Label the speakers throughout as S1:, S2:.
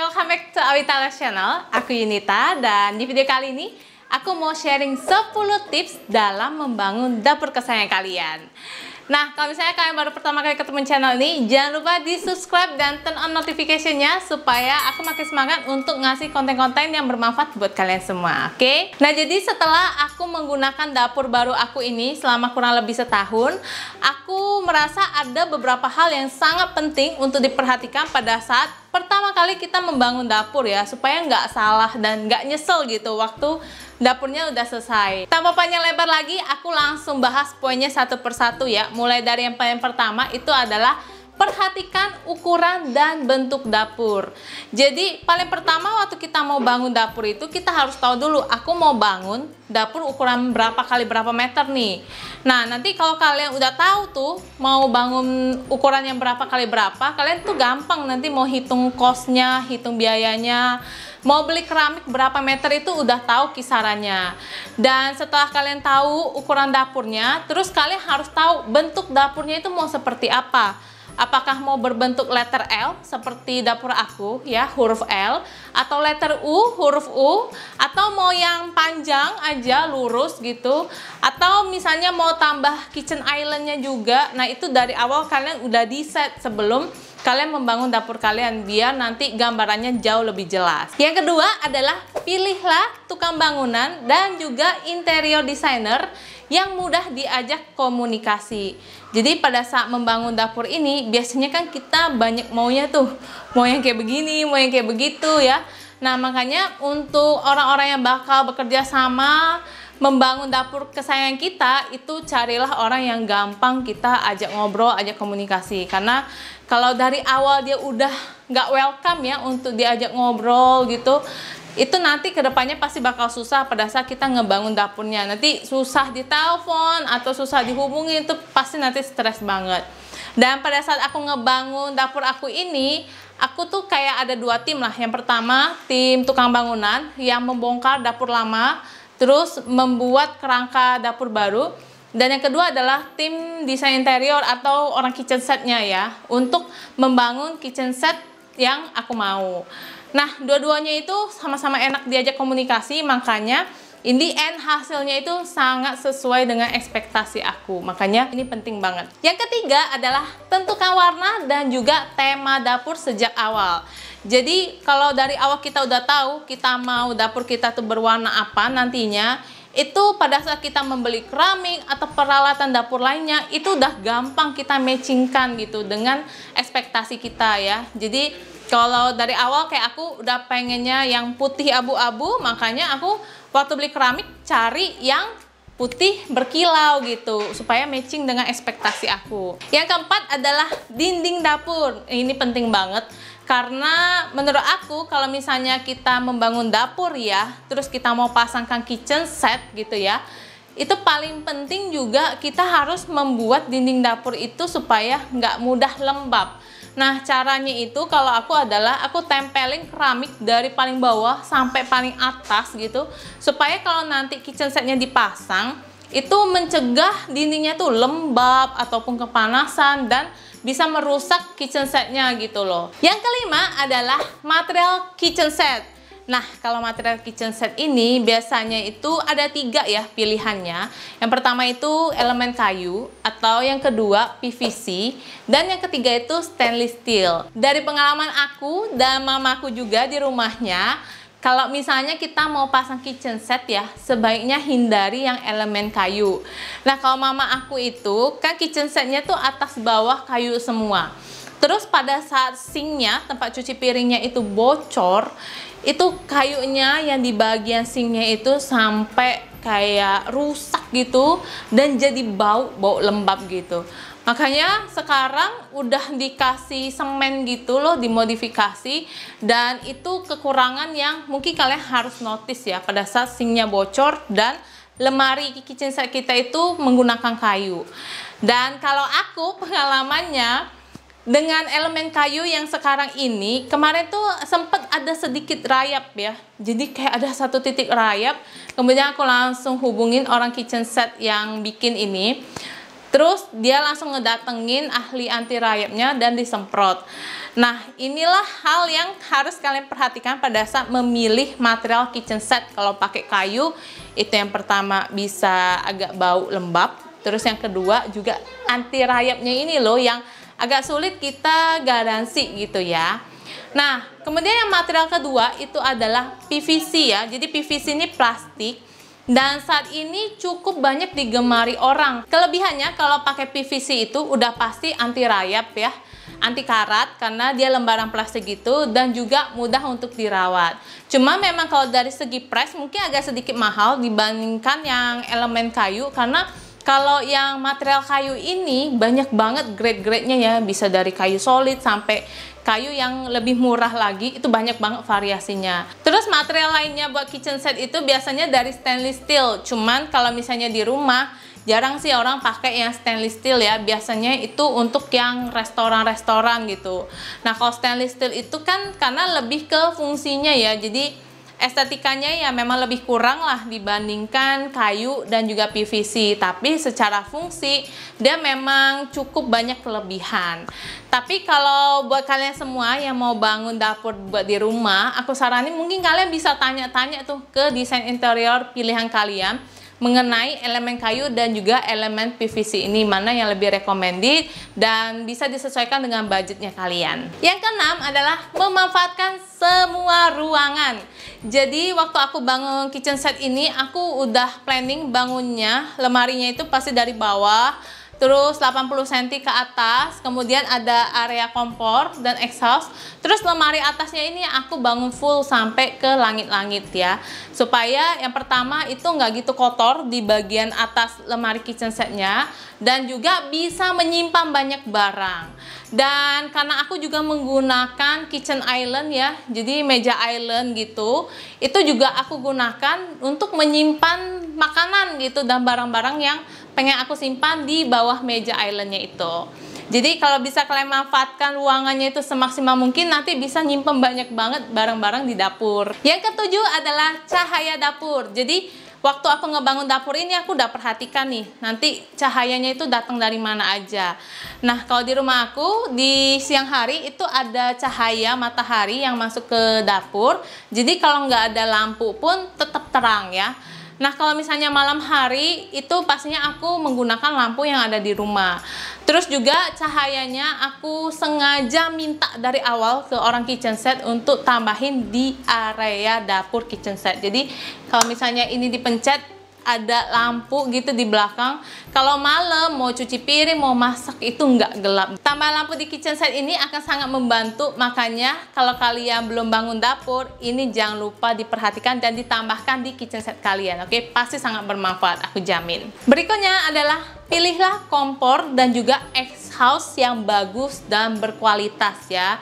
S1: Welcome back to Awitala Channel. Aku Yunita dan di video kali ini aku mau sharing 10 tips dalam membangun dapur kesayangan kalian. Nah, kalau misalnya kalian baru pertama kali ketemu channel ini, jangan lupa di subscribe dan turn on notificationnya supaya aku makin semangat untuk ngasih konten-konten yang bermanfaat buat kalian semua, oke? Okay? Nah, jadi setelah aku aku menggunakan dapur baru aku ini selama kurang lebih setahun, aku merasa ada beberapa hal yang sangat penting untuk diperhatikan pada saat pertama kali kita membangun dapur ya, supaya nggak salah dan nggak nyesel gitu waktu dapurnya udah selesai. Tanpa panjang lebar lagi, aku langsung bahas poinnya satu persatu ya. Mulai dari yang paling pertama itu adalah perhatikan ukuran dan bentuk dapur. Jadi paling pertama waktu kita mau bangun dapur itu kita harus tahu dulu aku mau bangun dapur ukuran berapa kali berapa meter nih. Nah nanti kalau kalian udah tahu tuh mau bangun ukuran yang berapa kali berapa kalian tuh gampang nanti mau hitung kosnya, hitung biayanya. Mau beli keramik berapa meter itu udah tahu kisarannya. Dan setelah kalian tahu ukuran dapurnya, terus kalian harus tahu bentuk dapurnya itu mau seperti apa apakah mau berbentuk letter L seperti dapur aku ya huruf L atau letter U huruf U atau mau yang panjang aja lurus gitu atau misalnya mau tambah kitchen islandnya juga nah itu dari awal kalian udah di set sebelum kalian membangun dapur kalian biar nanti gambarannya jauh lebih jelas. Yang kedua adalah pilihlah tukang bangunan dan juga interior designer yang mudah diajak komunikasi. Jadi pada saat membangun dapur ini biasanya kan kita banyak maunya tuh, mau yang kayak begini, mau yang kayak begitu ya. Nah makanya untuk orang-orang yang bakal bekerja sama membangun dapur kesayangan kita itu carilah orang yang gampang kita ajak ngobrol, ajak komunikasi karena kalau dari awal dia udah nggak welcome ya untuk diajak ngobrol gitu itu nanti kedepannya pasti bakal susah pada saat kita ngebangun dapurnya nanti susah ditelepon atau susah dihubungi itu pasti nanti stres banget dan pada saat aku ngebangun dapur aku ini aku tuh kayak ada dua tim lah yang pertama tim tukang bangunan yang membongkar dapur lama terus membuat kerangka dapur baru dan yang kedua adalah tim desain interior atau orang kitchen setnya ya untuk membangun kitchen set yang aku mau. Nah, dua-duanya itu sama-sama enak diajak komunikasi, makanya in the end hasilnya itu sangat sesuai dengan ekspektasi aku. Makanya ini penting banget. Yang ketiga adalah tentukan warna dan juga tema dapur sejak awal. Jadi kalau dari awal kita udah tahu kita mau dapur kita tuh berwarna apa nantinya, itu pada saat kita membeli keramik atau peralatan dapur lainnya itu udah gampang kita matchingkan gitu dengan ekspektasi kita ya jadi kalau dari awal kayak aku udah pengennya yang putih abu-abu makanya aku waktu beli keramik cari yang putih berkilau gitu supaya matching dengan ekspektasi aku yang keempat adalah dinding dapur ini penting banget karena menurut aku kalau misalnya kita membangun dapur ya terus kita mau pasangkan kitchen set gitu ya itu paling penting juga kita harus membuat dinding dapur itu supaya nggak mudah lembab nah caranya itu kalau aku adalah aku tempelin keramik dari paling bawah sampai paling atas gitu supaya kalau nanti kitchen setnya dipasang itu mencegah dindingnya tuh lembab ataupun kepanasan dan bisa merusak kitchen setnya gitu loh. Yang kelima adalah material kitchen set. Nah, kalau material kitchen set ini biasanya itu ada tiga ya pilihannya. Yang pertama itu elemen kayu, atau yang kedua PVC, dan yang ketiga itu stainless steel. Dari pengalaman aku dan mamaku juga di rumahnya, kalau misalnya kita mau pasang kitchen set ya, sebaiknya hindari yang elemen kayu. Nah, kalau mama aku itu, kan kitchen setnya tuh atas bawah kayu semua. Terus pada saat sinknya, tempat cuci piringnya itu bocor, itu kayunya yang di bagian sinknya itu sampai kayak rusak gitu dan jadi bau, bau lembab gitu. Makanya sekarang udah dikasih semen gitu loh dimodifikasi dan itu kekurangan yang mungkin kalian harus notice ya pada saat sinknya bocor dan lemari kitchen set kita itu menggunakan kayu. Dan kalau aku pengalamannya dengan elemen kayu yang sekarang ini kemarin tuh sempat ada sedikit rayap ya jadi kayak ada satu titik rayap kemudian aku langsung hubungin orang kitchen set yang bikin ini Terus dia langsung ngedatengin ahli anti rayapnya dan disemprot. Nah, inilah hal yang harus kalian perhatikan pada saat memilih material kitchen set. Kalau pakai kayu, itu yang pertama bisa agak bau lembab. Terus yang kedua juga anti rayapnya ini loh yang agak sulit kita garansi gitu ya. Nah, kemudian yang material kedua itu adalah PVC ya. Jadi PVC ini plastik dan saat ini cukup banyak digemari orang. Kelebihannya kalau pakai PVC itu udah pasti anti rayap ya, anti karat karena dia lembaran plastik gitu dan juga mudah untuk dirawat. Cuma memang kalau dari segi price mungkin agak sedikit mahal dibandingkan yang elemen kayu karena kalau yang material kayu ini banyak banget grade-gradenya ya, bisa dari kayu solid sampai kayu yang lebih murah lagi, itu banyak banget variasinya. Terus material lainnya buat kitchen set itu biasanya dari stainless steel, cuman kalau misalnya di rumah jarang sih orang pakai yang stainless steel ya biasanya itu untuk yang restoran-restoran gitu nah kalau stainless steel itu kan karena lebih ke fungsinya ya jadi estetikanya ya memang lebih kurang lah dibandingkan kayu dan juga PVC tapi secara fungsi dia memang cukup banyak kelebihan tapi kalau buat kalian semua yang mau bangun dapur buat di rumah aku saranin mungkin kalian bisa tanya-tanya tuh ke desain interior pilihan kalian mengenai elemen kayu dan juga elemen PVC ini mana yang lebih recommended dan bisa disesuaikan dengan budgetnya kalian. Yang keenam adalah memanfaatkan semua ruangan. Jadi waktu aku bangun kitchen set ini aku udah planning bangunnya lemarinya itu pasti dari bawah terus 80 cm ke atas, kemudian ada area kompor dan exhaust. Terus lemari atasnya ini aku bangun full sampai ke langit-langit ya. Supaya yang pertama itu nggak gitu kotor di bagian atas lemari kitchen setnya dan juga bisa menyimpan banyak barang dan karena aku juga menggunakan kitchen island ya jadi meja island gitu itu juga aku gunakan untuk menyimpan makanan gitu dan barang-barang yang pengen aku simpan di bawah meja islandnya itu jadi kalau bisa kalian manfaatkan ruangannya itu semaksimal mungkin nanti bisa nyimpen banyak banget barang-barang di dapur. Yang ketujuh adalah cahaya dapur. Jadi waktu aku ngebangun dapur ini aku udah perhatikan nih nanti cahayanya itu datang dari mana aja nah kalau di rumah aku di siang hari itu ada cahaya matahari yang masuk ke dapur jadi kalau nggak ada lampu pun tetap terang ya Nah kalau misalnya malam hari itu pastinya aku menggunakan lampu yang ada di rumah. Terus juga cahayanya aku sengaja minta dari awal ke orang kitchen set untuk tambahin di area dapur kitchen set. Jadi kalau misalnya ini dipencet ada lampu gitu di belakang. Kalau malam mau cuci piring, mau masak itu nggak gelap. Tambah lampu di kitchen set ini akan sangat membantu. Makanya kalau kalian belum bangun dapur, ini jangan lupa diperhatikan dan ditambahkan di kitchen set kalian. Oke, pasti sangat bermanfaat, aku jamin. Berikutnya adalah pilihlah kompor dan juga exhaust yang bagus dan berkualitas ya.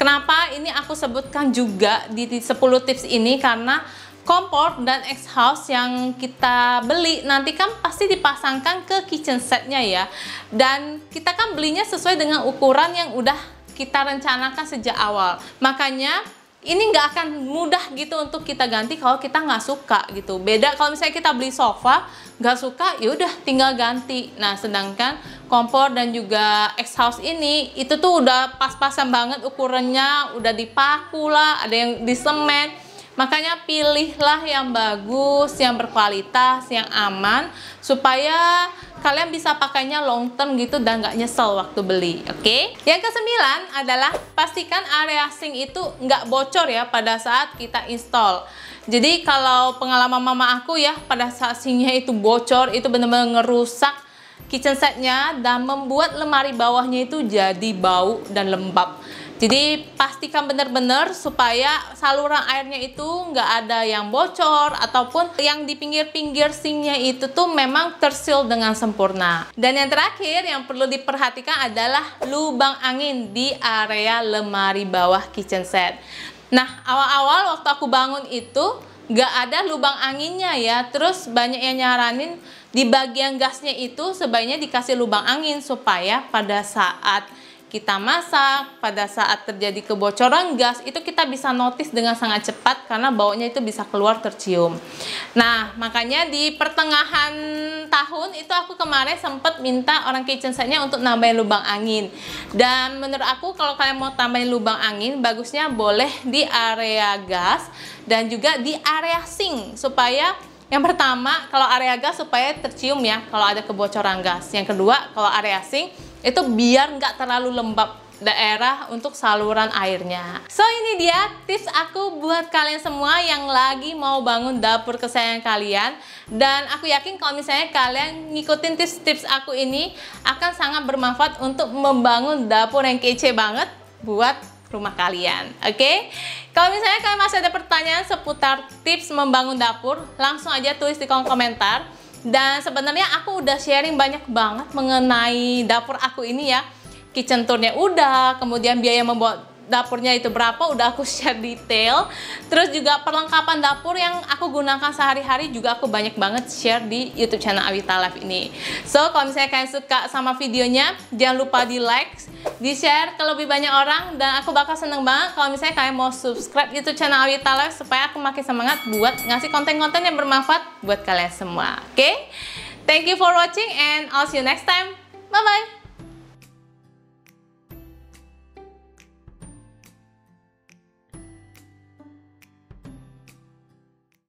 S1: Kenapa ini aku sebutkan juga di 10 tips ini karena kompor dan exhaust yang kita beli nanti kan pasti dipasangkan ke kitchen setnya ya dan kita kan belinya sesuai dengan ukuran yang udah kita rencanakan sejak awal makanya ini nggak akan mudah gitu untuk kita ganti kalau kita nggak suka gitu beda kalau misalnya kita beli sofa nggak suka ya udah tinggal ganti nah sedangkan kompor dan juga exhaust ini itu tuh udah pas-pasan banget ukurannya udah dipaku lah ada yang di semen. Makanya pilihlah yang bagus, yang berkualitas, yang aman supaya kalian bisa pakainya long term gitu dan nggak nyesel waktu beli, oke? Okay? Yang kesembilan adalah pastikan area sink itu nggak bocor ya pada saat kita install. Jadi kalau pengalaman mama aku ya pada saat sinknya itu bocor, itu benar-benar ngerusak kitchen setnya dan membuat lemari bawahnya itu jadi bau dan lembab jadi pastikan benar-benar supaya saluran airnya itu nggak ada yang bocor ataupun yang di pinggir-pinggir sinknya itu tuh memang tersil dengan sempurna. Dan yang terakhir yang perlu diperhatikan adalah lubang angin di area lemari bawah kitchen set. Nah, awal-awal waktu aku bangun itu nggak ada lubang anginnya ya. Terus banyak yang nyaranin di bagian gasnya itu sebaiknya dikasih lubang angin supaya pada saat kita masak, pada saat terjadi kebocoran gas, itu kita bisa notice dengan sangat cepat karena baunya itu bisa keluar tercium. Nah, makanya di pertengahan tahun itu aku kemarin sempat minta orang kitchen setnya untuk nambahin lubang angin. Dan menurut aku kalau kalian mau tambahin lubang angin, bagusnya boleh di area gas dan juga di area sink supaya yang pertama, kalau area gas supaya tercium ya kalau ada kebocoran gas. Yang kedua, kalau area sink itu biar nggak terlalu lembab daerah untuk saluran airnya. So ini dia tips aku buat kalian semua yang lagi mau bangun dapur kesayangan kalian dan aku yakin kalau misalnya kalian ngikutin tips-tips aku ini akan sangat bermanfaat untuk membangun dapur yang kece banget buat rumah kalian. Oke? Okay? Kalau misalnya kalian masih ada pertanyaan seputar tips membangun dapur, langsung aja tulis di kolom komentar. Dan sebenarnya aku udah sharing banyak banget mengenai dapur aku ini ya. Kitchen tournya udah, kemudian biaya membuat dapurnya itu berapa udah aku share detail. Terus juga perlengkapan dapur yang aku gunakan sehari-hari juga aku banyak banget share di YouTube channel Awita Live ini. So kalau misalnya kalian suka sama videonya, jangan lupa di like, di share ke lebih banyak orang dan aku bakal seneng banget kalau misalnya kalian mau subscribe YouTube channel Awita Live supaya aku makin semangat buat ngasih konten-konten yang bermanfaat buat kalian semua. Oke? Okay? Thank you for watching and I'll see you next time. Bye bye.